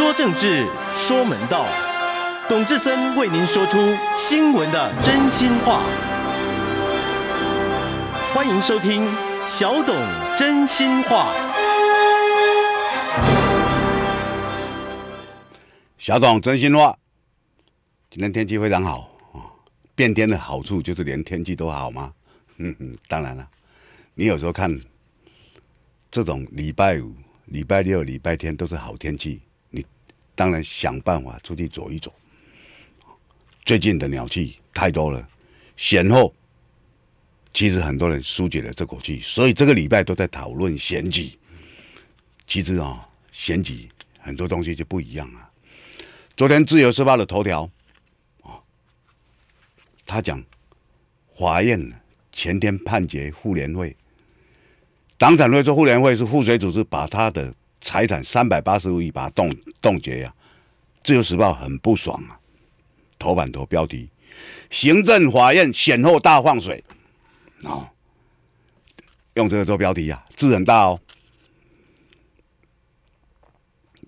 说政治，说门道，董志森为您说出新闻的真心话。欢迎收听小董真心话。小董真心话，今天天气非常好变天的好处就是连天气都好吗？嗯，当然了。你有时候看这种礼拜五、礼拜六、礼拜天都是好天气。当然，想办法出去走一走。最近的鸟气太多了，咸后其实很多人疏解了这口气，所以这个礼拜都在讨论选举。其实啊，选举很多东西就不一样啊。昨天自由时报的头条啊，他讲法院前天判决妇联会，党产会说妇联会是赋税组织，把他的。财产三百八十五亿，把它冻冻结呀！自由时报很不爽啊，头版头标题：行政法院前后大放水，哦，用这个做标题呀，字很大哦。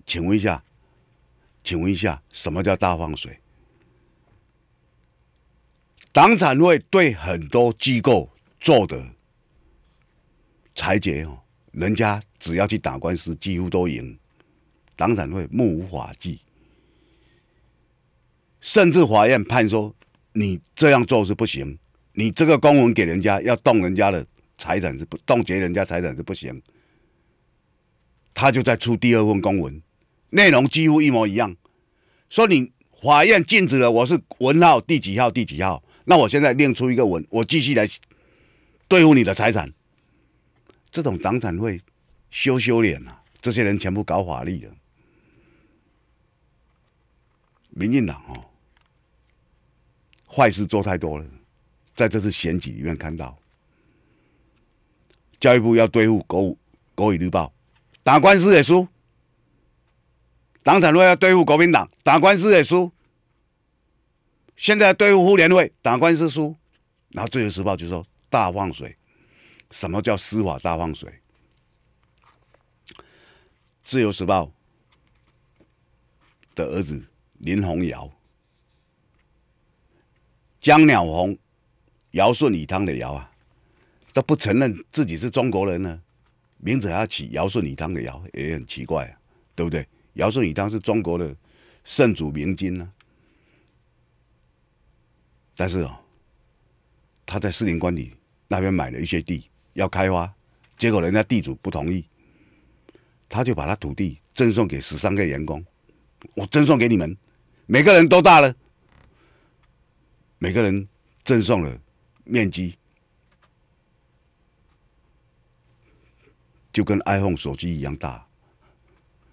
请问一下，请问一下，什么叫大放水？党产会对很多机构做的裁决哦。人家只要去打官司，几乎都赢，当然会目无法纪，甚至法院判说你这样做是不行，你这个公文给人家要动人家的财产是不冻结人家财产是不行，他就在出第二份公文，内容几乎一模一样，说你法院禁止了，我是文号第几号第几号，那我现在另出一个文，我继续来对付你的财产。这种党产会羞羞脸呐！这些人全部搞法律的，民进党哦，坏事做太多了，在这次选举里面看到，教育部要对付国国语日报打官司也输，党产会要对付国民党打官司也输，现在对付妇联会打官司输，然后自由时报就说大放水。什么叫司法大放水？自由时报的儿子林鸿尧、江鸟红、尧舜禹汤的尧啊，他不承认自己是中国人呢？名字要起尧舜禹汤的尧也很奇怪啊，对不对？尧舜禹汤是中国的圣祖明君呢。但是啊，他在四连关里那边买了一些地。要开发，结果人家地主不同意，他就把他土地赠送给十三个员工。我赠送给你们，每个人都大了，每个人赠送了面积，就跟 iPhone 手机一样大。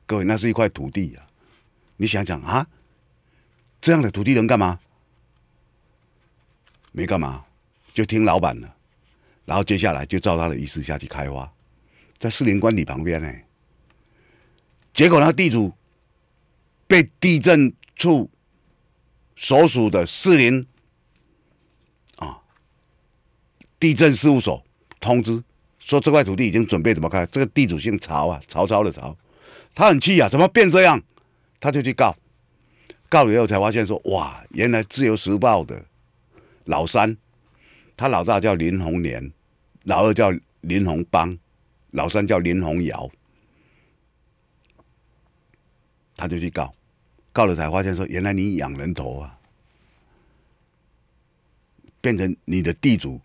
各位，那是一块土地啊！你想想啊，这样的土地能干嘛？没干嘛，就听老板的。然后接下来就照他的意思下去开挖，在四林官邸旁边呢，结果呢地主被地震处所属的四林啊地震事务所通知说这块土地已经准备怎么开，这个地主姓曹啊，曹操的曹，他很气啊，怎么变这样？他就去告，告了以后才发现说哇，原来自由时报的老三。他老大叫林洪年，老二叫林洪邦，老三叫林洪尧。他就去告，告了才发现说，原来你养人头啊，变成你的地主，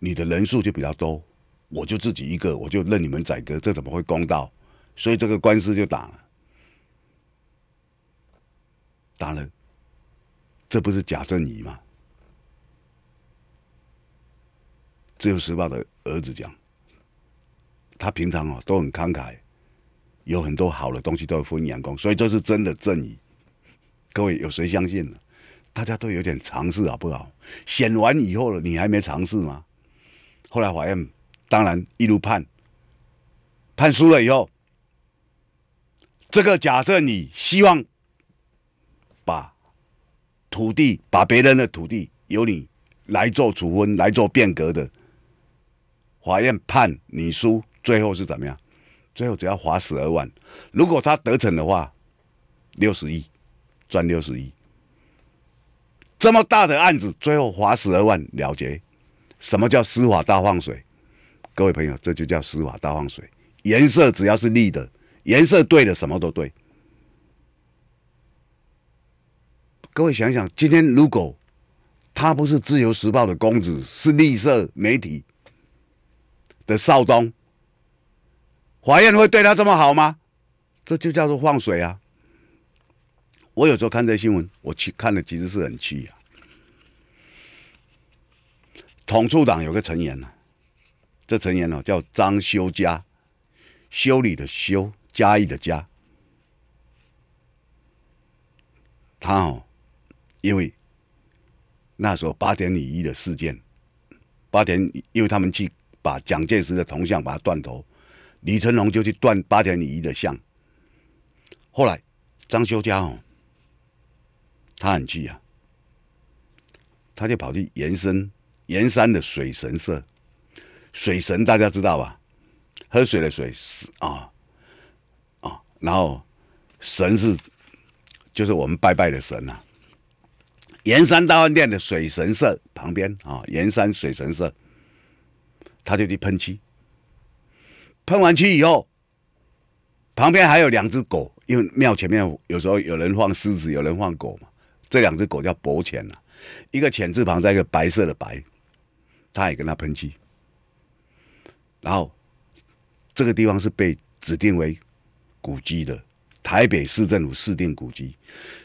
你的人数就比较多，我就自己一个，我就任你们宰割，这怎么会公道？所以这个官司就打了。打了，这不是假正义吗？六十岁的儿子讲，他平常啊都很慷慨，有很多好的东西都分阳光，所以这是真的正义。各位有谁相信呢？大家都有点尝试好不好？选完以后了，你还没尝试吗？后来法院当然一路判判输了以后，这个假设你希望把土地，把别人的土地由你来做处分、来做变革的。法院判你输，最后是怎么样？最后只要罚十二万。如果他得逞的话，六十亿赚六十亿。这么大的案子，最后罚十二万了结。什么叫司法大放水？各位朋友，这就叫司法大放水。颜色只要是绿的，颜色对的什么都对。各位想想，今天如果他不是自由时报的公子，是绿色媒体。的少东，法院会对他这么好吗？这就叫做放水啊！我有时候看这新闻，我去看了，其实是很气啊。统促党有个成员呢，这成员呢叫张修家，修理的修，嘉义的嘉。他哦，因为那时候八点里一的事件，八点因为他们去。把蒋介石的铜像把它断头，李成龙就去断八田仪的像。后来张修家哦，他很气啊，他就跑去延伸延山的水神社，水神大家知道吧？喝水的水是啊啊，然后神是就是我们拜拜的神呐。延山大饭店的水神社旁边啊，延山水神社。他就去喷漆，喷完漆以后，旁边还有两只狗，因为庙前面有时候有人放狮子，有人放狗嘛。这两只狗叫博浅呐，一个浅字旁在一个白色的白，他也跟他喷漆。然后这个地方是被指定为古迹的，台北市政府市定古迹，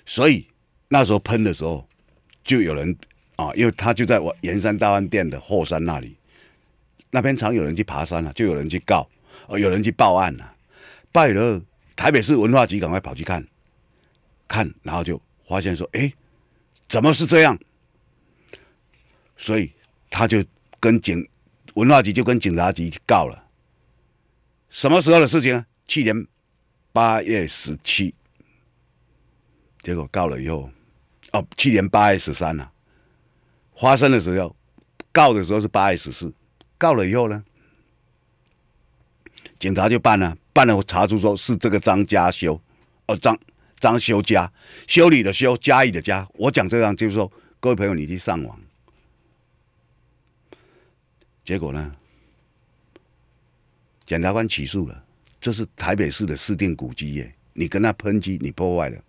所以那时候喷的时候就有人啊，因为他就在我盐山大饭店的后山那里。那边常有人去爬山了，就有人去告，哦，有人去报案了，拜了。台北市文化局赶快跑去看看，然后就发现说：“哎，怎么是这样？”所以他就跟警文化局就跟警察局告了。什么时候的事情？去年八月十七。结果告了以后，哦，去年八月十三了。发生的时候，告的时候是八月十四。告了以后呢，警察就办了，办了我查出说是这个张家修，哦张张修家修理的修，家里的家。我讲这样就是说，各位朋友你去上网，结果呢，检察官起诉了，这是台北市的市定古迹耶，你跟他抨击你破坏了，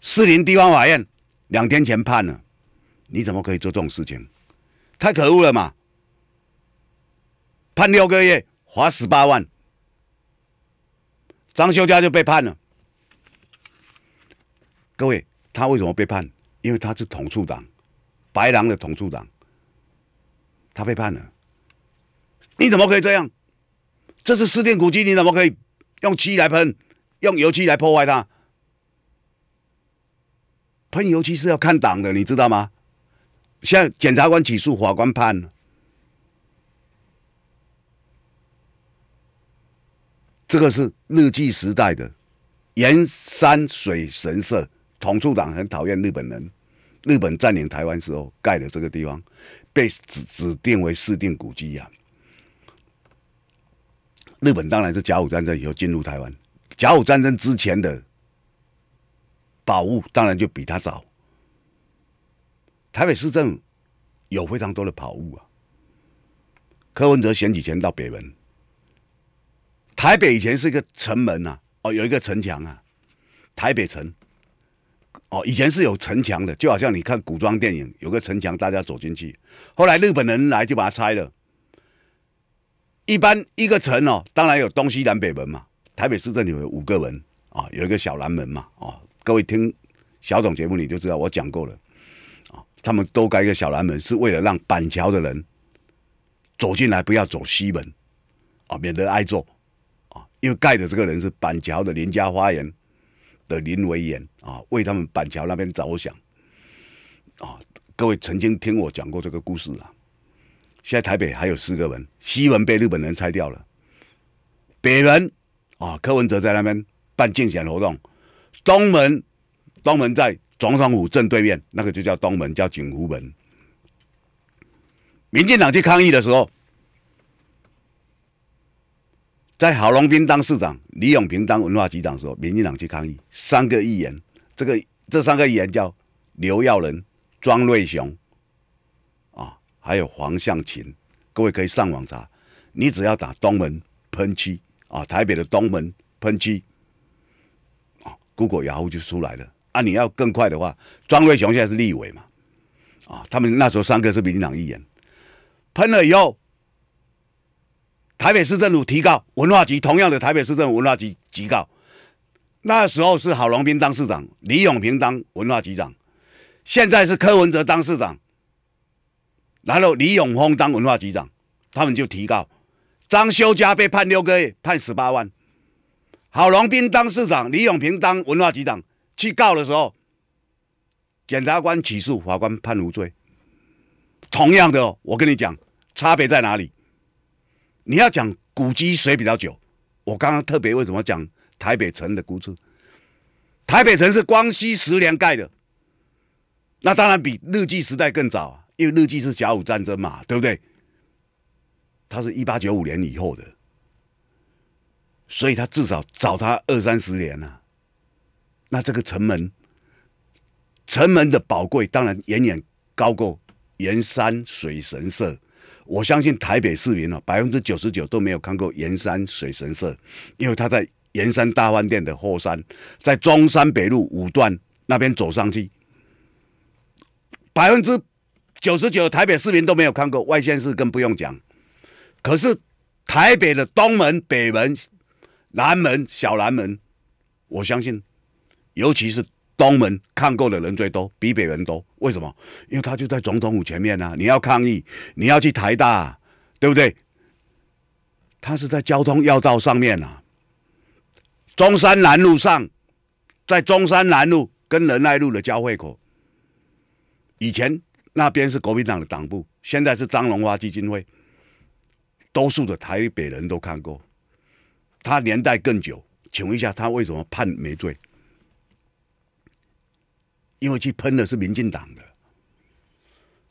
士林地方法院两天前判了，你怎么可以做这种事情？太可恶了嘛！判六个月，罚十八万，张修家就被判了。各位，他为什么被判？因为他是统促党，白狼的统促党。他被判了，你怎么可以这样？这是失恋古迹，你怎么可以用漆来喷，用油漆来破坏它？喷油漆是要看党的，你知道吗？向检察官起诉，法官判。这个是日记时代的盐山水神社，统处党很讨厌日本人。日本占领台湾时候盖的这个地方，被指指定为市定古迹啊。日本当然是甲午战争以后进入台湾，甲午战争之前的宝物，当然就比他早。台北市政有非常多的跑物啊。柯文哲选举前到北门。台北以前是一个城门啊，哦，有一个城墙啊，台北城，哦，以前是有城墙的，就好像你看古装电影，有个城墙，大家走进去。后来日本人来就把它拆了。一般一个城哦，当然有东西南北门嘛。台北市政有五个门啊，有一个小南门嘛，哦，各位听小总节目你就知道，我讲过了。他们都盖一个小南门，是为了让板桥的人走进来，不要走西门，啊，免得挨揍，啊，因为盖的这个人是板桥的林家花园的林维言啊，为他们板桥那边着想，啊，各位曾经听我讲过这个故事啊，现在台北还有四个门，西门被日本人拆掉了，北门，啊，柯文哲在那边办竞选活动，东门，东门在。双爽五正对面那个就叫东门，叫景湖门。民进党去抗议的时候，在郝龙斌当市长，李永平当文化局长，时候，民进党去抗议，三个议员，这个这三个议员叫刘耀仁、庄瑞雄，啊，还有黄向琴。各位可以上网查，你只要打“东门喷漆”啊，台北的东门喷漆，啊，Google y a 就出来了。啊，你要更快的话，庄瑞雄现在是立委嘛，啊，他们那时候三个是民进党议员，喷了以后，台北市政府提告文化局，同样的台北市政府文化局提告，那时候是郝龙斌当市长，李永平当文化局长，现在是柯文哲当市长，然后李永峰当文化局长，他们就提告张修家被判六个月，判十八万，郝龙斌当市长，李永平当文化局长。去告的时候，检察官起诉，法官判无罪。同样的，我跟你讲，差别在哪里？你要讲古迹谁比较久？我刚刚特别为什么讲台北城的古迹？台北城是光绪十年盖的，那当然比日记时代更早因为日记是甲午战争嘛，对不对？它是一八九五年以后的，所以它至少早它二三十年呐。那这个城门，城门的宝贵当然远远高过盐山水神社。我相信台北市民啊，百分之九十九都没有看过盐山水神社，因为他在盐山大饭店的后山，在中山北路五段那边走上去，百分之九十九台北市民都没有看过外县市更不用讲。可是台北的东门、北门、南门、小南门，我相信。尤其是东门看够的人最多，比北门多。为什么？因为他就在总统府前面呢。你要抗议，你要去台大，对不对？他是在交通要道上面呢。中山南路上，在中山南路跟仁爱路的交汇口，以前那边是国民党的党部，现在是张荣华基金会。多数的台北人都看过，他年代更久。请问一下，他为什么判没罪？因为去喷的是民进党的，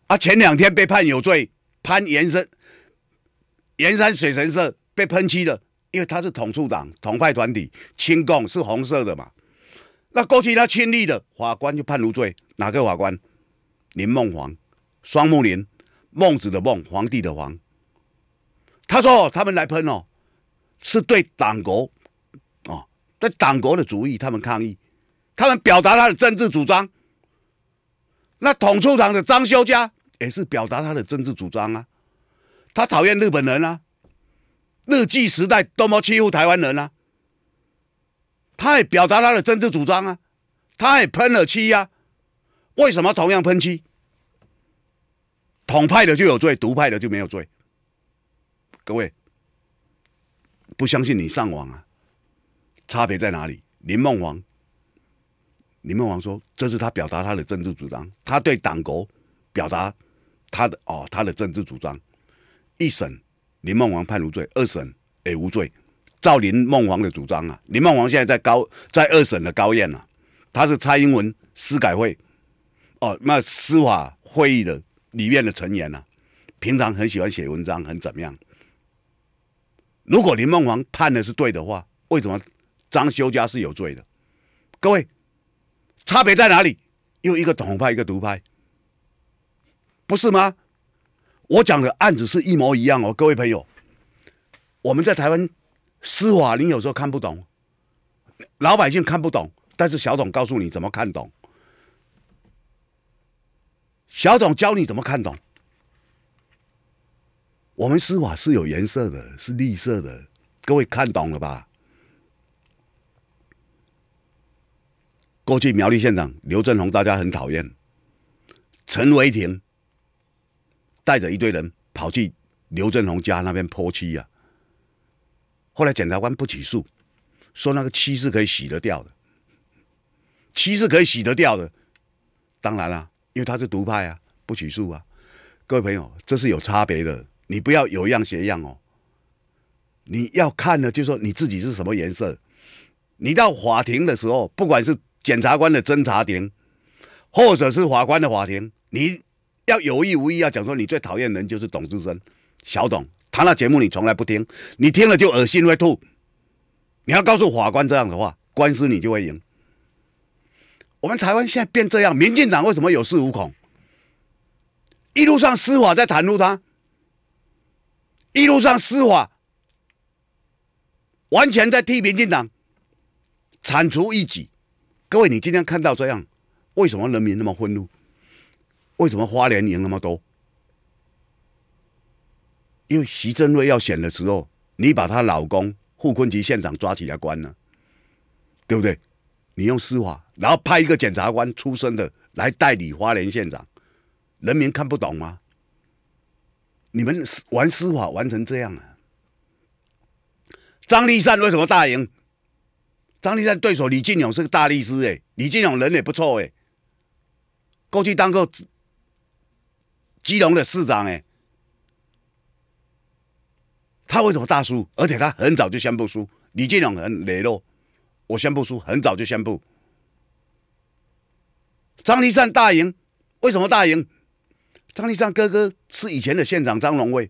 啊，前两天被判有罪，潘岩山、岩山水神社被喷漆的，因为他是统促党、统派团体，亲共是红色的嘛。那过去他亲历的法官就判无罪，哪个法官？林梦黄、双木林、孟子的孟、皇帝的皇。他说他们来喷哦，是对党国啊，对党国的主义他们抗议，他们表达他的政治主张。那统促党的张修家也是表达他的政治主张啊，他讨厌日本人啊，日据时代多么欺负台湾人啊，他也表达他的政治主张啊，他也喷了漆呀，为什么同样喷漆，统派的就有罪，独派的就没有罪？各位不相信你上网啊，差别在哪里？林梦王。林梦王说：“这是他表达他的政治主张，他对党国表达他的哦他的政治主张。一审林梦王判无罪，二审也无罪。赵林梦王的主张啊，林梦王现在在高在二审的高院啊，他是蔡英文司改会哦，那司法会议的里面的成员呢，平常很喜欢写文章，很怎么样？如果林梦王判的是对的话，为什么张修家是有罪的？各位？”差别在哪里？又一个统派，一个独派，不是吗？我讲的案子是一模一样哦，各位朋友。我们在台湾司法，你有时候看不懂，老百姓看不懂，但是小董告诉你怎么看懂，小董教你怎么看懂。我们司法是有颜色的，是绿色的，各位看懂了吧？过去苗栗县长刘振宏大家很讨厌，陈维霆带着一堆人跑去刘振宏家那边泼漆呀。后来检察官不起诉，说那个漆是可以洗得掉的，漆是可以洗得掉的。当然了，因为他是独派啊，不起诉啊。各位朋友，这是有差别的，你不要有样学样哦。你要看的，就说你自己是什么颜色。你到法庭的时候，不管是。检察官的侦查庭，或者是法官的法庭，你要有意无意要讲说，你最讨厌人就是董志深，小董谈到节目你从来不听，你听了就恶心会吐。你要告诉法官这样的话，官司你就会赢。我们台湾现在变这样，民进党为什么有恃无恐？一路上司法在袒露他，一路上司法完全在替民进党铲除异己。各位，你今天看到这样，为什么人民那么愤怒？为什么花莲赢那么多？因为徐正瑞要选的时候，你把她老公傅坤吉县长抓起来关了，对不对？你用司法，然后派一个检察官出身的来代理花莲县长，人民看不懂吗？你们玩司法玩成这样啊？张立善为什么大赢？张立善对手李进勇是个大力师哎，李进勇人也不错哎，过去当过基隆的市长哎，他为什么大输？而且他很早就宣布输。李进勇很磊落，我宣布输，很早就宣布。张立善大赢，为什么大赢？张立善哥哥是以前的县长张荣威，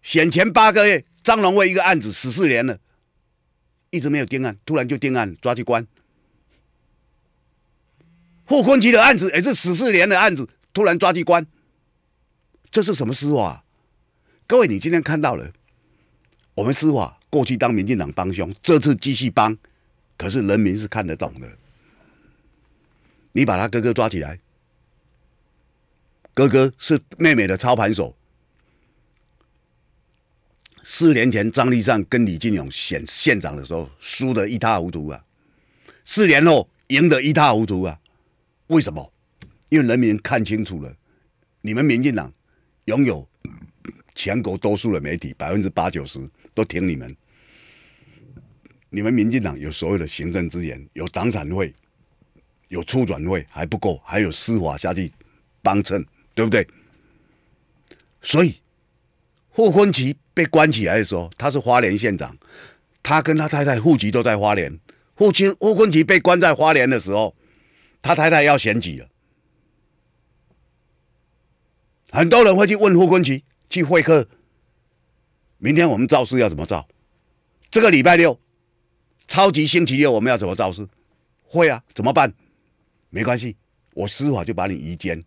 选前八个月张荣威一个案子十四年了。一直没有定案，突然就定案抓去关。霍坤吉的案子也是十四年的案子，突然抓去关，这是什么司法？各位，你今天看到了，我们司法过去当民进党帮凶，这次继续帮，可是人民是看得懂的。你把他哥哥抓起来，哥哥是妹妹的操盘手。四年前，张立善跟李进勇选县长的时候，输得一塌糊涂啊！四年后，赢得一塌糊涂啊！为什么？因为人民看清楚了，你们民进党拥有全国多数的媒体，百分之八九十都挺你们。你们民进党有所有的行政资源，有党产会，有出转会还不够，还有司法下去帮衬，对不对？所以。霍坤奇被关起来的时候，他是花莲县长，他跟他太太户籍都在花莲。父坤霍坤奇被关在花莲的时候，他太太要选举了，很多人会去问霍坤奇去会客。明天我们造势要怎么造？这个礼拜六，超级星期六我们要怎么造势？会啊，怎么办？没关系，我司法就把你移监。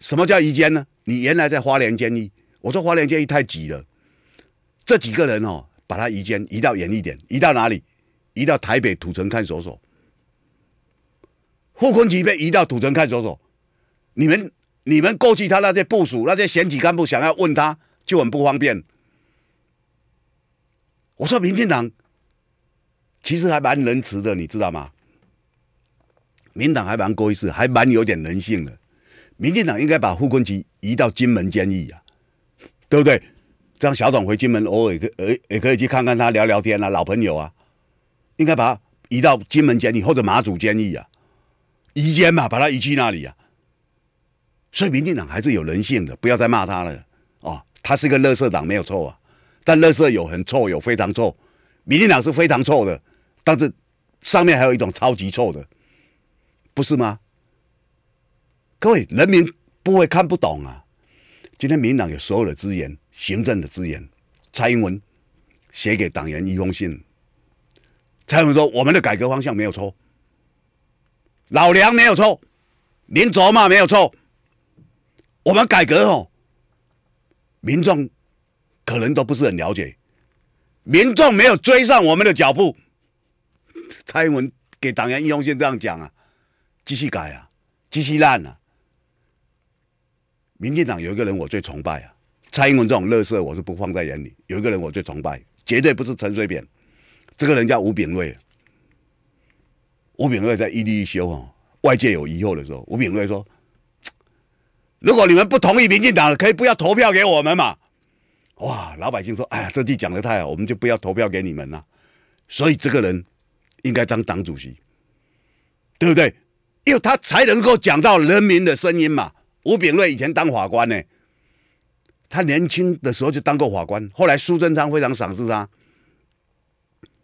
什么叫移监呢？你原来在花莲监狱。我说华联监狱太挤了，这几个人哦，把他移监移到远一点，移到哪里？移到台北土城看守所。傅昆萁被移到土城看守所，你们你们过去他那些部署、那些选举干部想要问他就很不方便。我说民进党其实还蛮仁慈的，你知道吗？民党还蛮够意思，还蛮有点人性的。民进党应该把傅昆萁移到金门监狱啊。对不对？这样小董回金门，偶尔可也也可以去看看他，聊聊天啊，老朋友啊，应该把他移到金门监狱或者马祖监狱啊，移监嘛，把他移去那里啊。所以民进党还是有人性的，不要再骂他了哦，他是个乐色党，没有错啊，但乐色有很臭，有非常臭。民进党是非常臭的，但是上面还有一种超级臭的，不是吗？各位人民不会看不懂啊。今天民党有所有的资源，行政的资源。蔡英文写给党员一封信，蔡英文说：“我们的改革方向没有错，老梁没有错，林卓嘛没有错。我们改革哦，民众可能都不是很了解，民众没有追上我们的脚步。”蔡英文给党员一封信这样讲啊，继续改啊，继续烂啊。民进党有一个人我最崇拜啊，蔡英文这种垃圾我是不放在眼里。有一个人我最崇拜，绝对不是陈水扁，这个人叫吴炳瑞。吴炳瑞在一立一修哈，外界有疑惑的时候，吴炳瑞说：“如果你们不同意民进党，可以不要投票给我们嘛。”哇，老百姓说：“哎呀，这句讲得太好，我们就不要投票给你们了。”所以这个人应该当党主席，对不对？因为他才能够讲到人民的声音嘛。吴炳瑞以前当法官呢，他年轻的时候就当过法官，后来苏贞昌非常赏识他，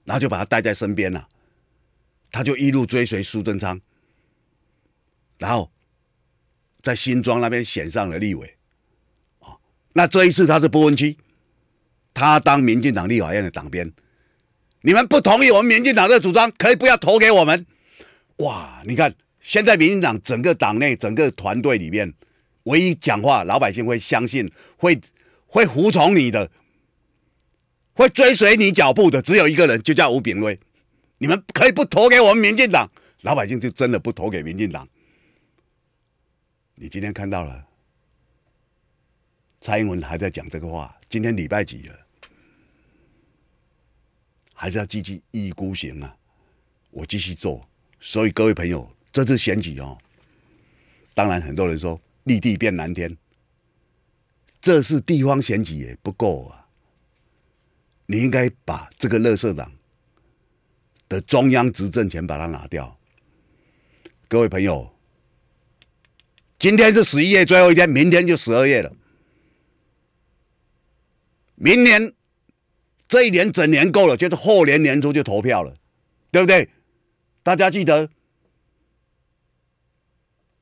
然后就把他带在身边了，他就一路追随苏贞昌，然后在新庄那边选上了立委，啊，那这一次他是不分区，他当民进党立法院的党鞭，你们不同意我们民进党的主张，可以不要投给我们，哇，你看现在民进党整个党内整个团队里面。唯一讲话，老百姓会相信，会会服从你的，会追随你脚步的，只有一个人，就叫吴炳瑞。你们可以不投给我们民进党，老百姓就真的不投给民进党。你今天看到了，蔡英文还在讲这个话，今天礼拜几了，还是要继续一意孤行啊！我继续做。所以各位朋友，这次选举哦，当然很多人说。立地变蓝天，这是地方选举也不够啊！你应该把这个乐色党的中央执政权把它拿掉。各位朋友，今天是十一月最后一天，明天就十二月了。明年这一年整年够了，就是后年年初就投票了，对不对？大家记得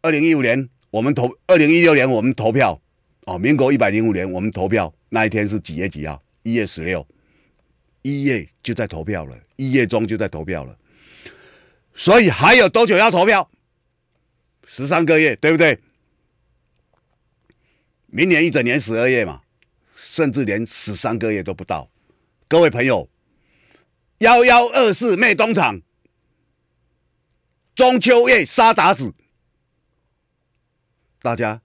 二零一五年。我们投二零一六年，我们投票哦，民国一百零五年，我们投票那一天是几月几号？一月十六，一月就在投票了，一月中就在投票了。所以还有多久要投票？十三个月，对不对？明年一整年十二月嘛，甚至连十三个月都不到。各位朋友，幺幺二四妹东厂，中秋夜杀鞑子。大家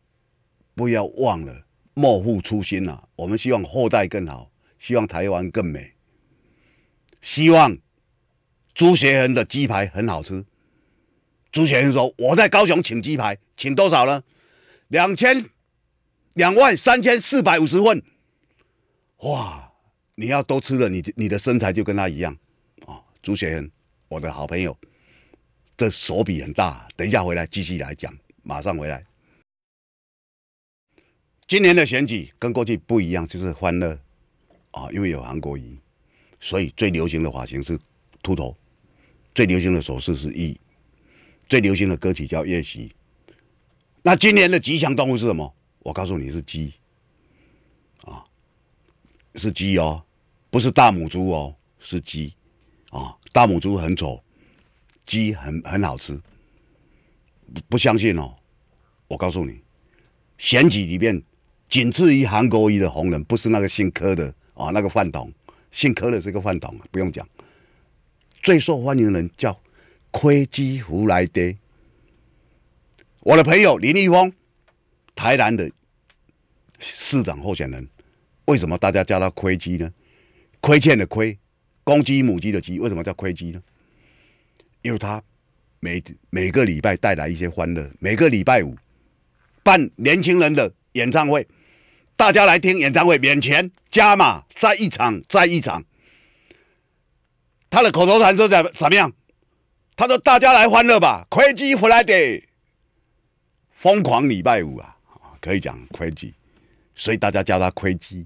不要忘了莫负初心啊！我们希望后代更好，希望台湾更美，希望朱学恒的鸡排很好吃。朱学恒说：“我在高雄请鸡排，请多少呢？两千两万三千四百五十份。哇！你要多吃了，你你的身材就跟他一样啊！”朱学恒，我的好朋友，这手笔很大。等一下回来继续来讲，马上回来。今年的选举跟过去不一样，就是欢乐啊，因为有韩国瑜，所以最流行的发型是秃头，最流行的手势是一，最流行的歌曲叫《夜袭》。那今年的吉祥动物是什么？我告诉你是鸡啊，是鸡哦，不是大母猪哦，是鸡啊。大母猪很丑，鸡很很好吃。不相信哦？我告诉你，选举里面。仅次于韩国瑜的红人，不是那个姓柯的啊，那个饭桶，姓柯的是个饭桶不用讲。最受欢迎的人叫亏基福莱德，我的朋友林立峰，台南的市长候选人，为什么大家叫他亏基呢？亏欠的亏，公鸡母鸡的鸡，为什么叫亏基呢？因为他每每个礼拜带来一些欢乐，每个礼拜五办年轻人的演唱会。大家来听演唱会，免钱加码，再一场再一场。他的口头禅说怎怎么样？他说：“大家来欢乐吧，亏鸡回来的疯狂礼拜五啊，可以讲亏鸡，所以大家叫他亏鸡，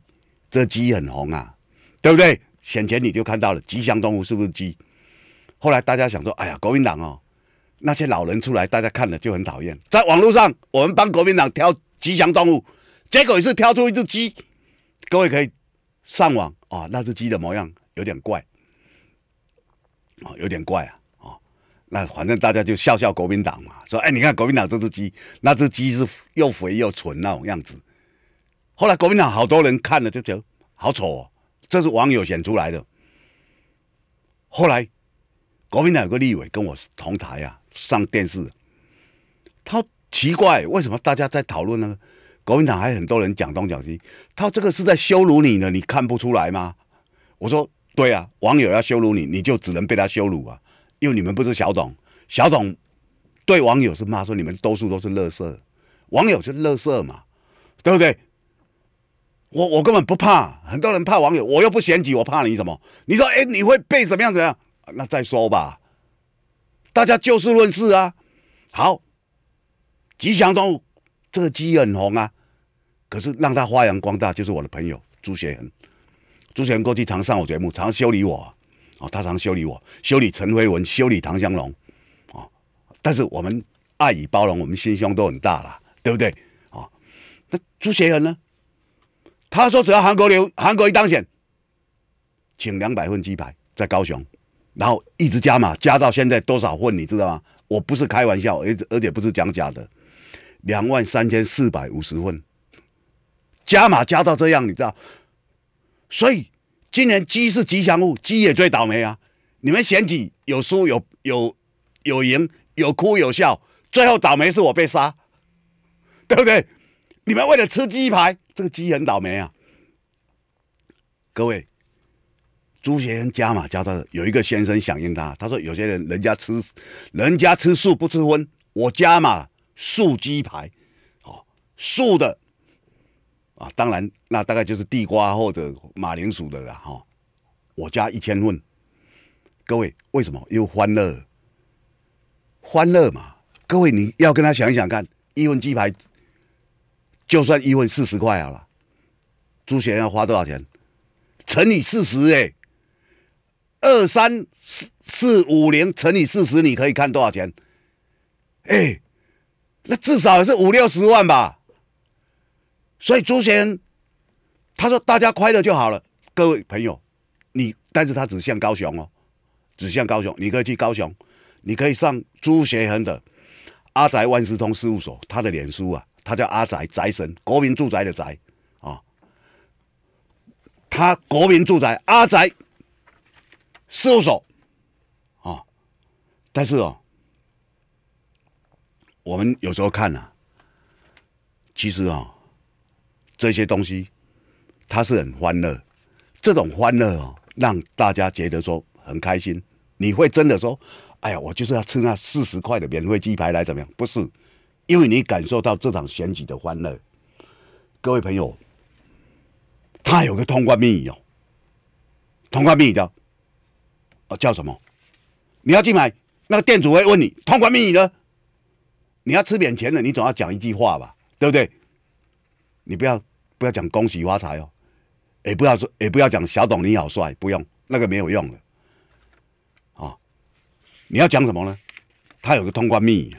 这鸡很红啊，对不对？先前你就看到了吉祥动物是不是鸡？后来大家想说，哎呀国民党哦，那些老人出来，大家看了就很讨厌。在网络上，我们帮国民党挑吉祥动物。”结果也是挑出一只鸡，各位可以上网啊，那只鸡的模样有点怪哦，有点怪啊哦，那反正大家就笑笑国民党嘛，说：“哎，你看国民党这只鸡，那只鸡是又肥又蠢那种样子。”后来国民党好多人看了就觉得好丑哦，这是网友选出来的。后来国民党有个立委跟我同台啊，上电视，他奇怪为什么大家在讨论呢？国民党还很多人讲东讲西，他这个是在羞辱你呢，你看不出来吗？我说对啊，网友要羞辱你，你就只能被他羞辱啊，因为你们不是小董，小董对网友是骂说你们多数都是乐色，网友就乐色嘛，对不对？我我根本不怕，很多人怕网友，我又不嫌弃，我怕你什么？你说哎，你会被怎么样怎样？那再说吧，大家就事论事啊。好，吉祥动物这个鸡很红啊。可是让他发扬光大，就是我的朋友朱学恒。朱学恒过去常上我节目，常修理我，哦，他常修理我，修理陈辉文，修理唐香龙，哦，但是我们爱以包容，我们心胸都很大了，对不对？哦，那朱学恒呢？他说只要韩国留韩国一当选，请两百份鸡排在高雄，然后一直加码，加到现在多少份？你知道吗？我不是开玩笑，而而且不是讲假的，两万三千四百五十份。加码加到这样，你知道，所以今年鸡是吉祥物，鸡也最倒霉啊！你们选举有输有有有赢有哭有笑，最后倒霉是我被杀，对不对？你们为了吃鸡排，这个鸡很倒霉啊！各位，朱先生加码加到有一个先生响应他，他说有些人人家吃人家吃素不吃荤，我加码素鸡排，好素的。啊，当然，那大概就是地瓜或者马铃薯的啦，哈。我加一千份，各位为什么？因为欢乐，欢乐嘛。各位你要跟他想一想看，一份鸡排就算一份四十块好了，猪血要花多少钱？乘以四十，哎，二三四四五零乘以四十，你可以看多少钱？哎，那至少是五六十万吧。所以朱贤，他说大家快乐就好了。各位朋友，你但是他指向高雄哦，指向高雄，你可以去高雄，你可以上朱贤恒的阿宅万事通事务所，他的脸书啊，他叫阿宅宅神，国民住宅的宅啊，他国民住宅阿宅事务所啊，但是啊，我们有时候看啊，其实啊。这些东西，他是很欢乐，这种欢乐哦，让大家觉得说很开心。你会真的说，哎呀，我就是要吃那四十块的免费鸡排来怎么样？不是，因为你感受到这场选举的欢乐。各位朋友，他有个通关密语哦，通关密语叫，啊叫什么？你要去买那个店主会问你通关密语呢。你要吃免钱的，你总要讲一句话吧，对不对？你不要不要讲恭喜发财哦，也不要说，也不要讲小董你好帅，不用那个没有用的，啊，你要讲什么呢？他有个通关秘语，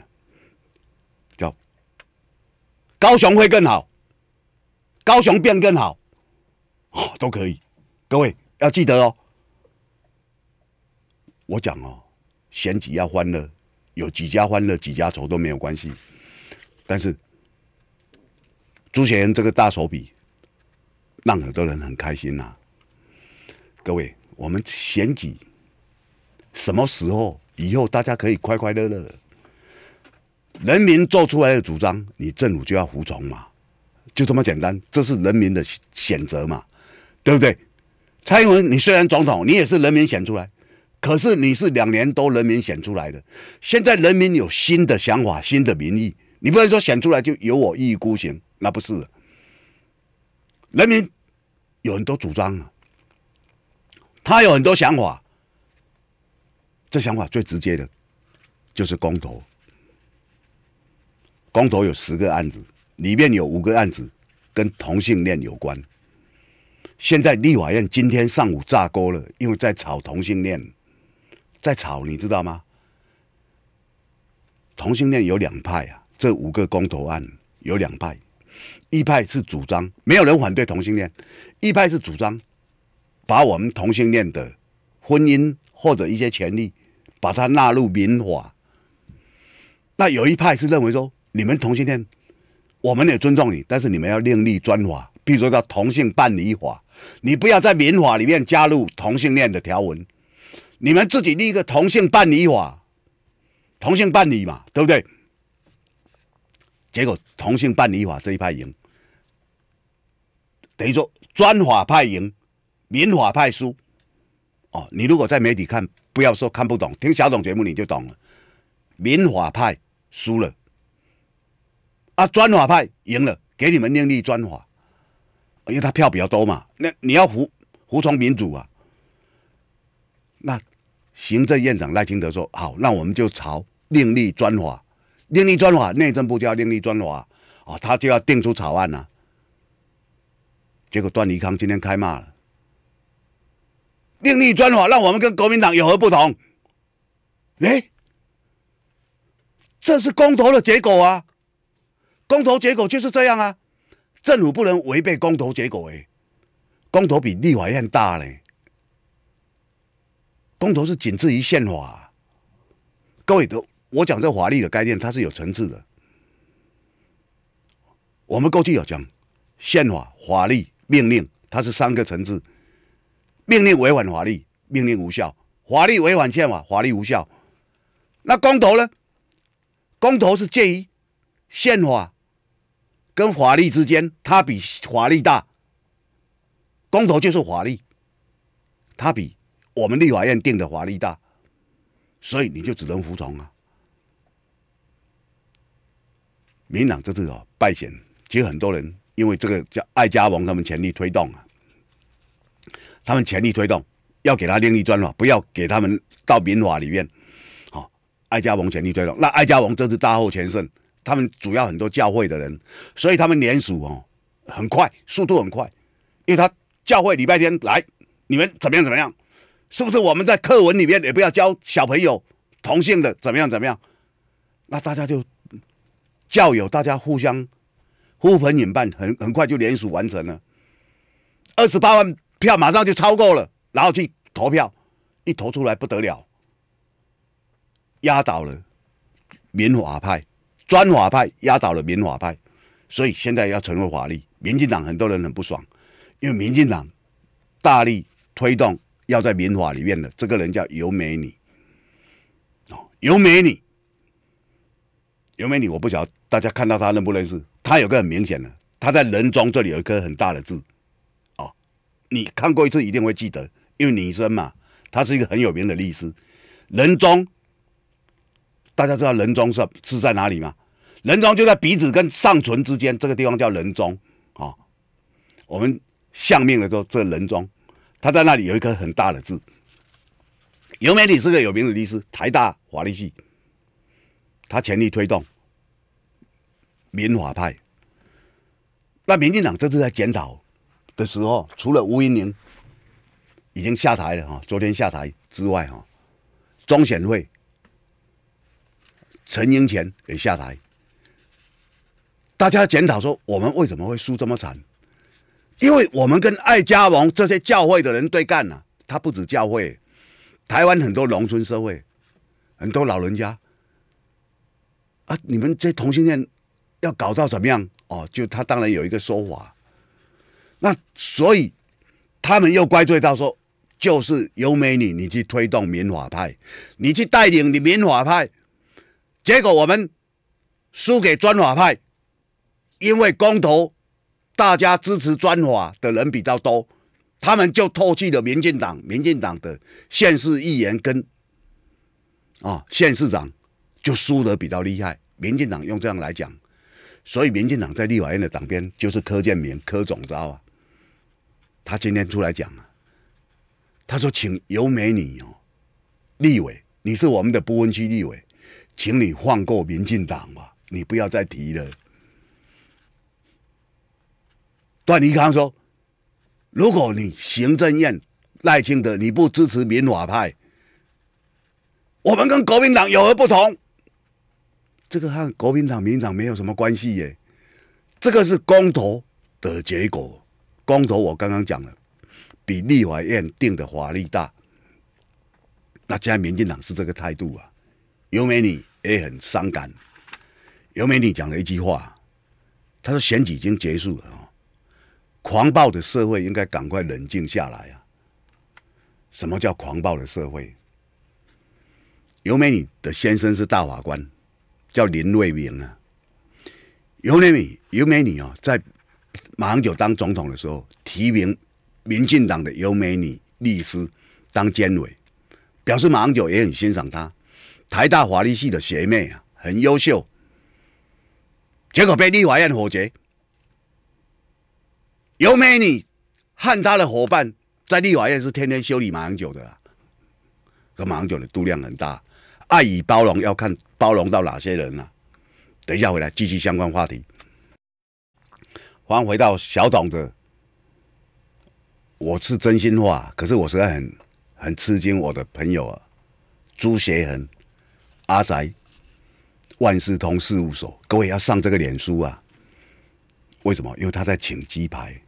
叫高雄会更好，高雄变更好，哦都可以，各位要记得哦。我讲哦，几家欢乐有几家欢乐，几家愁都没有关系，但是。朱贤这个大手笔，让很多人很开心呐。各位，我们选举什么时候以后，大家可以快快乐乐。的？人民做出来的主张，你政府就要服从嘛，就这么简单。这是人民的选择嘛，对不对？蔡英文，你虽然总统，你也是人民选出来，可是你是两年都人民选出来的。现在人民有新的想法，新的民意。你不能说选出来就由我一意孤行，那不是。人民有很多主张啊，他有很多想法。这想法最直接的，就是公投。公投有十个案子，里面有五个案子跟同性恋有关。现在立法院今天上午炸锅了，因为在吵同性恋，在吵你知道吗？同性恋有两派啊。这五个公投案有两派，一派是主张没有人反对同性恋，一派是主张把我们同性恋的婚姻或者一些权利把它纳入民法。那有一派是认为说，你们同性恋，我们也尊重你，但是你们要另立专法，比如说叫同性伴侣法，你不要在民法里面加入同性恋的条文，你们自己立一个同性伴侣法，同性伴侣嘛，对不对？结果同性伴侣法这一派赢，等于说专法派赢，民法派输。哦，你如果在媒体看，不要说看不懂，听小董节目你就懂了。民法派输了，啊，专法派赢了，给你们另立专法，因为他票比较多嘛。那你要服服从民主啊？那行政院长赖清德说：“好，那我们就朝另立专法。”另立专法，内政部就要另立专法啊，他就要定出草案呐。结果段宜康今天开骂了，另立专法，让我们跟国民党有何不同？哎，这是公投的结果啊，公投结果就是这样啊，政府不能违背公投结果诶，公投比立法院大嘞，公投是仅次于宪法，各位都。我讲这法律的概念，它是有层次的。我们过去有讲宪法、法律、命令，它是三个层次。命令违反法律，命令无效；法律违反宪法，法律无效。那公投呢？公投是介于宪法跟法律之间，它比法律大。公投就是法律，它比我们立法院定的法律大，所以你就只能服从啊。民党这次哦败选，其实很多人因为这个叫艾家王他们全力推动啊，他们全力推动要给他另立专法，不要给他们到民法里面，好，艾家王全力推动。那艾家王这次大获全胜，他们主要很多教会的人，所以他们联署哦，很快速度很快，因为他教会礼拜天来，你们怎么样怎么样，是不是我们在课文里面也不要教小朋友同性的怎么样怎么样，那大家就。教友大家互相呼朋引伴，很很快就联署完成了，二十八万票马上就超过了，然后去投票，一投出来不得了，压倒了民法派、专法派，压倒了民法派，所以现在要成为法律。民进党很多人很不爽，因为民进党大力推动要在民法里面的这个人叫尤美女，哦，尤美女。尤美女，我不晓得大家看到她认不认识。她有个很明显的，她在人中这里有一颗很大的痣哦，你看过一次一定会记得，因为女生嘛，她是一个很有名的律师。人中，大家知道人中是是在哪里吗？人中就在鼻子跟上唇之间，这个地方叫人中哦，我们相面的时候，这个、人中，他在那里有一颗很大的痣。尤美女是个有名的律师，台大法律系。他全力推动民法派，那民进党这次在检讨的时候，除了吴英明已经下台了哈，昨天下台之外哈，中选会陈英前也下台。大家检讨说，我们为什么会输这么惨？因为我们跟爱家盟这些教会的人对干呐，他不止教会，台湾很多农村社会，很多老人家。啊！你们这同性恋要搞到怎么样？哦，就他当然有一个说法。那所以他们又怪罪到说，就是由美女你去推动民法派，你去带领你民法派，结果我们输给专法派，因为公投大家支持专法的人比较多，他们就透气了民进党，民进党的县市议员跟啊县市长。就输的比较厉害。民进党用这样来讲，所以民进党在立法院的党鞭就是柯建明柯总道啊。他今天出来讲啊，他说：“请尤美女哦，立委，你是我们的不分区立委，请你放过民进党吧，你不要再提了。”段宜康说：“如果你行政院赖清德你不支持民法派，我们跟国民党有何不同？”这个和国民党、民党没有什么关系耶，这个是公投的结果。公投我刚刚讲了，比立法院定的法律大。那现在民进党是这个态度啊？尤美女也很伤感。尤美女讲了一句话，他说选举已经结束了啊，狂暴的社会应该赶快冷静下来啊。什么叫狂暴的社会？尤美女的先生是大法官。叫林瑞明啊，尤美女尤美女哦，在马英九当总统的时候，提名民进党的尤美女律师当监委，表示马英九也很欣赏她，台大法律系的学妹啊，很优秀。结果被立法院否决。尤美女和她的伙伴在立法院是天天修理马英九的，和马英九的度量很大，爱以包容要看。包容到哪些人呢？等一下回来继续相关话题。欢迎回到小董的，我是真心话，可是我实在很很吃惊。我的朋友啊，朱学恒、阿宅、万事通事务所，各位要上这个脸书啊？为什么？因为他在请鸡排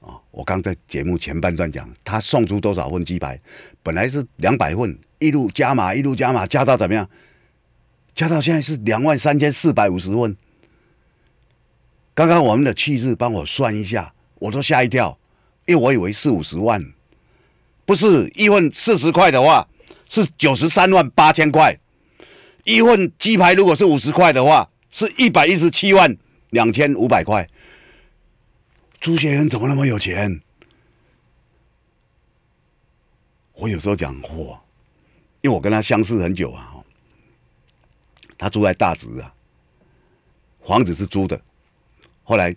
啊！我刚在节目前半段讲，他送出多少份鸡排？本来是两百份，一路加码，一路加码，加到怎么样？加到现在是两万三千四百五十份。刚刚我们的气质帮我算一下，我都吓一跳，因为我以为四五十万，不是一份四十块的话是九十三万八千块，一份鸡排如果是五十块的话是一百一十七万两千五百块。朱先生怎么那么有钱？我有时候讲，嚯，因为我跟他相识很久啊。他住在大直啊，房子是租的。后来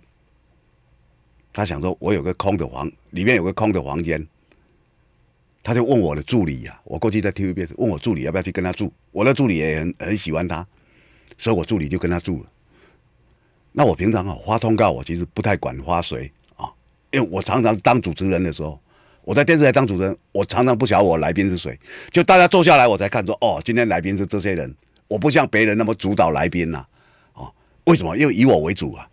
他想说：“我有个空的房，里面有个空的房间。”他就问我的助理呀，我过去再听一遍，问我助理要不要去跟他住。我的助理也很很喜欢他，所以我助理就跟他住了。那我平常啊发通告，我其实不太管发谁啊，因为我常常当主持人的时候，我在电视台当主持人，我常常不晓得我来宾是谁，就大家坐下来我才看说哦，今天来宾是这些人。我不像别人那么主导来宾呐，哦，为什么？因为以我为主啊，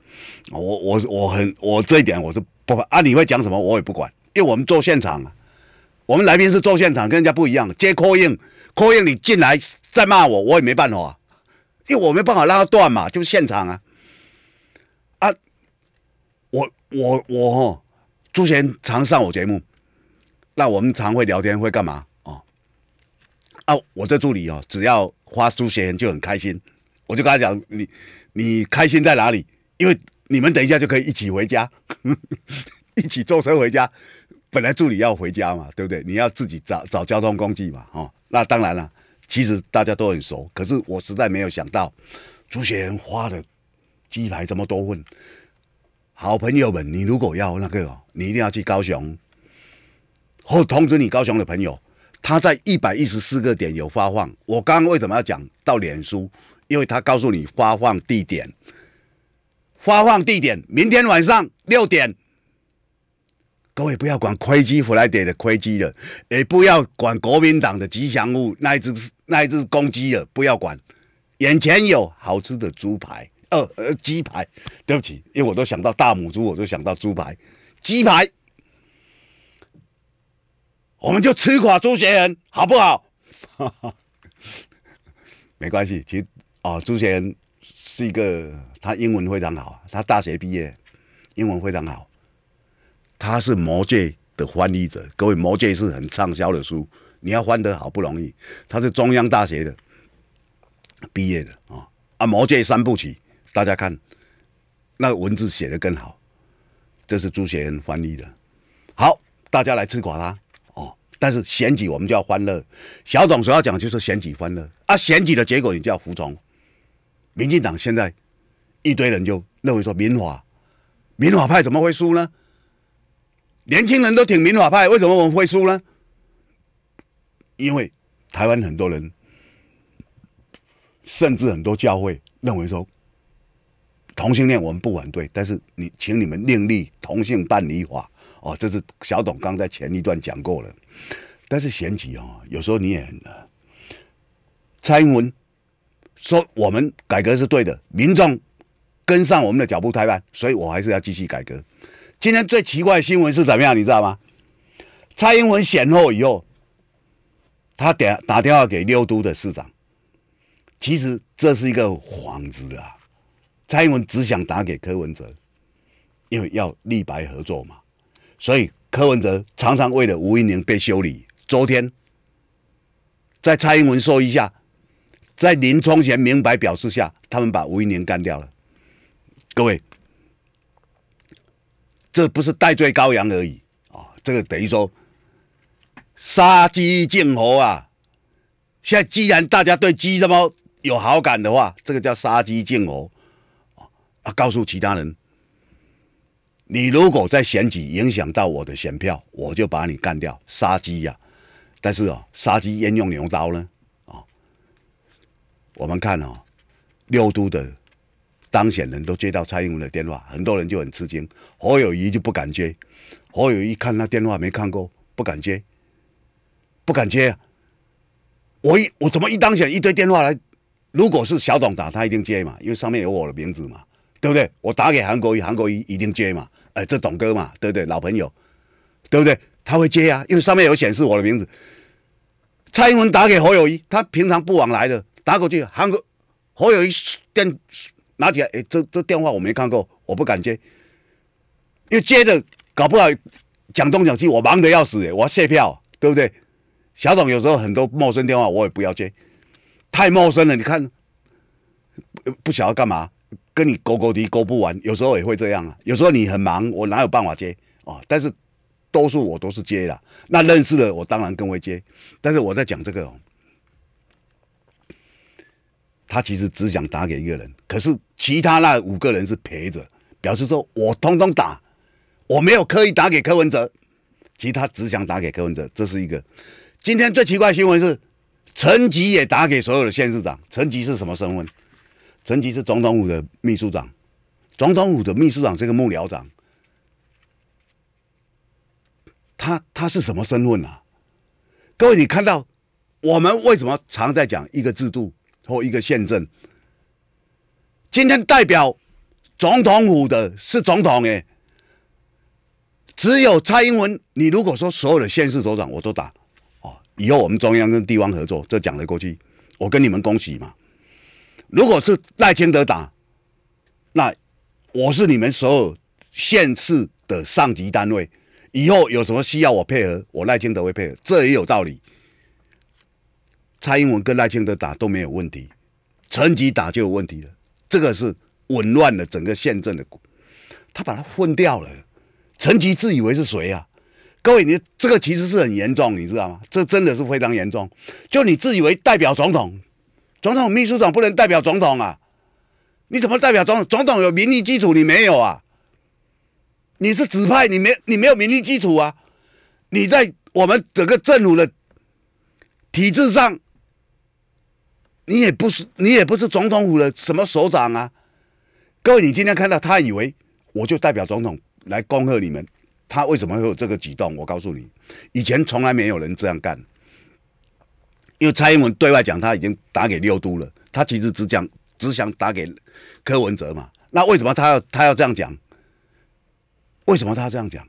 我我我很我这一点我是不怕啊，你会讲什么我也不管，因为我们做现场啊，我们来宾是做现场，跟人家不一样，接 call 应 call 应你进来再骂我，我也没办法，因为我没办法拉断嘛，就是现场啊，啊，我我我哈，朱贤常上我节目，那我们常会聊天会干嘛哦？啊，我这助理哦，只要。花猪雪就很开心，我就跟他讲：“你，你开心在哪里？因为你们等一下就可以一起回家，一起坐车回家。本来助理要回家嘛，对不对？你要自己找找交通工具嘛，哈。那当然了，其实大家都很熟，可是我实在没有想到，朱雪花了鸡排这么多份。好朋友们，你如果要那个，你一定要去高雄，或通知你高雄的朋友。”他在一百一十四个点有发放，我刚刚为什么要讲到脸书？因为他告诉你发放地点，发放地点，明天晚上六点。各位不要管亏鸡弗莱迪的亏鸡了，也不要管国民党的吉祥物那一只那一只公鸡了，不要管，眼前有好吃的猪排，呃呃鸡排，对不起，因为我都想到大母猪，我都想到猪排、鸡排。我们就吃垮朱学仁，好不好？没关系，其实啊，朱学仁是一个他英文非常好，他大学毕业，英文非常好。他是《魔戒》的翻译者，各位，《魔戒》是很畅销的书，你要翻得好不容易。他是中央大学的毕业的啊啊，《魔戒》三部曲，大家看，那文字写的更好，这是朱学仁翻译的。好，大家来吃垮他。但是选举，我们就要欢乐。小董所要讲就是选举欢乐啊！选举的结果，你就要服从。民进党现在一堆人就认为说，民法民法派怎么会输呢？年轻人都挺民法派，为什么我们会输呢？因为台湾很多人，甚至很多教会认为说，同性恋我们不反对，但是你请你们另立同性伴侣法。哦，这是小董刚在前一段讲过了，但是选举哦，有时候你也很，蔡英文说我们改革是对的，民众跟上我们的脚步，台湾，所以我还是要继续改革。今天最奇怪的新闻是怎么样，你知道吗？蔡英文选后以后，他点打电话给六都的市长，其实这是一个幌子啊，蔡英文只想打给柯文哲，因为要立白合作嘛。所以柯文哲常常为了吴英宁被修理。昨天，在蔡英文说一下，在林冲贤明白表示下，他们把吴英宁干掉了。各位，这不是戴罪羔羊而已啊！这个等于说杀鸡儆猴啊！现在既然大家对鸡什么有好感的话，这个叫杀鸡儆猴啊！告诉其他人。你如果在选举影响到我的选票，我就把你干掉，杀鸡呀！但是啊，杀鸡焉用牛刀呢？啊，我们看啊，六都的当选人都接到蔡英文的电话，很多人就很吃惊。何友谊就不敢接，何友谊看那电话没看过，不敢接，不敢接。我一我怎么一当选一堆电话来？如果是小董打，他一定接嘛，因为上面有我的名字嘛，对不对？我打给韩国瑜，韩国瑜一定接嘛。哎，这董哥嘛，对不对？老朋友，对不对？他会接啊，因为上面有显示我的名字。蔡英文打给侯友谊，他平常不往来的，打过去，韩国侯友谊电拿起来，哎，这这电话我没看过，我不敢接。又接着，搞不好讲东讲西，我忙得要死，我要卸票，对不对？小董有时候很多陌生电话，我也不要接，太陌生了，你看不不晓得干嘛。跟你勾勾滴勾不完，有时候也会这样啊。有时候你很忙，我哪有办法接啊？但是多数我都是接了。那认识的我当然更会接。但是我在讲这个，哦，他其实只想打给一个人，可是其他那五个人是陪着，表示说我通通打，我没有刻意打给柯文哲。其实他只想打给柯文哲，这是一个。今天最奇怪新闻是，陈吉也打给所有的县市长。陈吉是什么身份？陈吉是总统府的秘书长，总统府的秘书长是个幕僚长，他他是什么身份啊？各位，你看到我们为什么常在讲一个制度或一个宪政？今天代表总统府的是总统哎，只有蔡英文。你如果说所有的县市首长我都打哦，以后我们中央跟地方合作，这讲得过去，我跟你们恭喜嘛。如果是赖清德打，那我是你们所有县市的上级单位，以后有什么需要我配合，我赖清德会配合，这也有道理。蔡英文跟赖清德打都没有问题，层级打就有问题了。这个是紊乱了整个县政的，他把他混掉了。层级自以为是谁啊？各位，你这个其实是很严重，你知道吗？这真的是非常严重。就你自以为代表总统。总统秘书长不能代表总统啊！你怎么代表总？总统有民意基础，你没有啊？你是指派，你没你没有民意基础啊？你在我们整个政府的体制上，你也不是你也不是总统府的什么首长啊？各位，你今天看到他以为我就代表总统来恭贺你们，他为什么会有这个举动？我告诉你，以前从来没有人这样干。因为蔡英文对外讲他已经打给六都了，他其实只讲只想打给柯文哲嘛。那为什么他要他要这样讲？为什么他这样讲？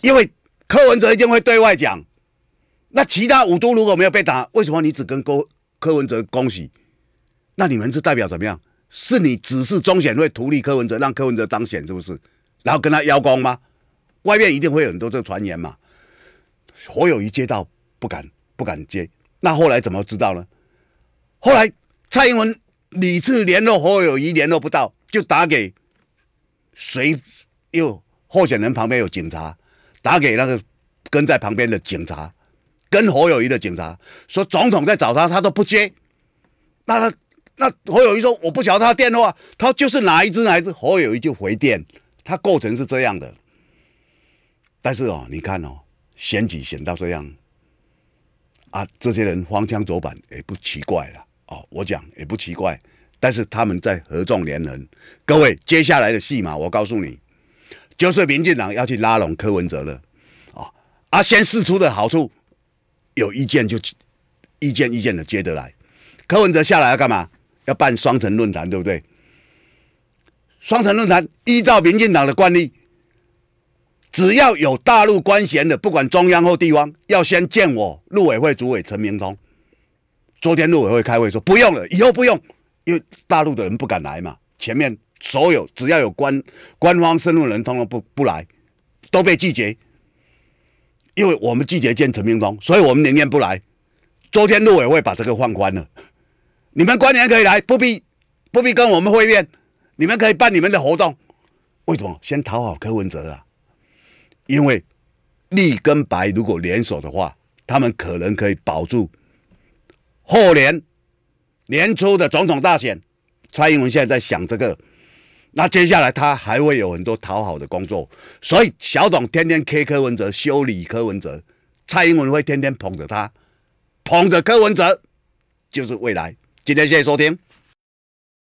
因为柯文哲一定会对外讲。那其他五都如果没有被打，为什么你只跟柯柯文哲恭喜？那你们是代表怎么样？是你只是中选会图利柯文哲，让柯文哲当选是不是？然后跟他邀功吗？外面一定会有很多这个传言嘛。火有一接到不敢。不敢接，那后来怎么知道呢？后来蔡英文屡次联络侯友谊联络不到，就打给谁？又候选人旁边有警察，打给那个跟在旁边的警察，跟侯友谊的警察说总统在找他，他都不接。那他那侯友谊说我不晓得他电话，他就是哪一只哪一只，侯友谊就回电，他构成是这样的。但是哦，你看哦，选举选到这样。啊，这些人荒腔走板也不奇怪了哦，我讲也不奇怪，但是他们在合纵连横。各位，接下来的戏码我告诉你，就是民进党要去拉拢柯文哲了啊！啊，先试出的好处，有意见就意见意见的接得来。柯文哲下来要干嘛？要办双城论坛，对不对？双城论坛依照民进党的惯例。只要有大陆官衔的，不管中央或地方，要先见我陆委会主委陈明通。昨天陆委会开会说不用了，以后不用，因为大陆的人不敢来嘛。前面所有只要有官官方深入的人，通通不不来，都被拒绝。因为我们拒绝见陈明通，所以我们宁愿不来。昨天陆委会把这个放宽了，你们官衔可以来，不必不必跟我们会面，你们可以办你们的活动。为什么？先讨好柯文哲啊。因为绿跟白如果联手的话，他们可能可以保住后年年初的总统大选。蔡英文现在在想这个，那接下来他还会有很多讨好的工作。所以小董天天 K 柯文哲修理柯文哲，蔡英文会天天捧着他，捧着柯文哲就是未来。今天谢谢收听。